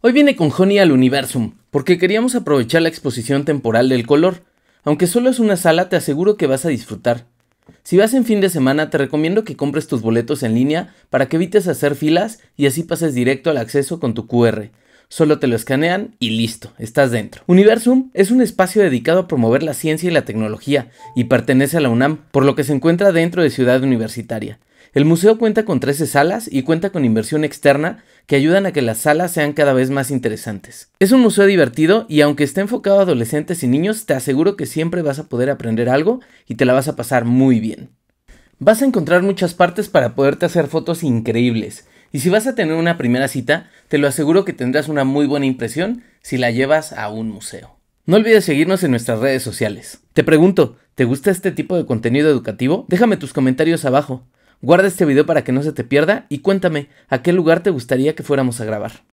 Hoy viene con Honey al Universum, porque queríamos aprovechar la exposición temporal del color. Aunque solo es una sala, te aseguro que vas a disfrutar. Si vas en fin de semana, te recomiendo que compres tus boletos en línea para que evites hacer filas y así pases directo al acceso con tu QR. Solo te lo escanean y listo, estás dentro. Universum es un espacio dedicado a promover la ciencia y la tecnología y pertenece a la UNAM, por lo que se encuentra dentro de Ciudad Universitaria. El museo cuenta con 13 salas y cuenta con inversión externa que ayudan a que las salas sean cada vez más interesantes. Es un museo divertido y aunque esté enfocado a adolescentes y niños, te aseguro que siempre vas a poder aprender algo y te la vas a pasar muy bien. Vas a encontrar muchas partes para poderte hacer fotos increíbles y si vas a tener una primera cita, te lo aseguro que tendrás una muy buena impresión si la llevas a un museo. No olvides seguirnos en nuestras redes sociales. Te pregunto, ¿te gusta este tipo de contenido educativo? Déjame tus comentarios abajo. Guarda este video para que no se te pierda y cuéntame a qué lugar te gustaría que fuéramos a grabar.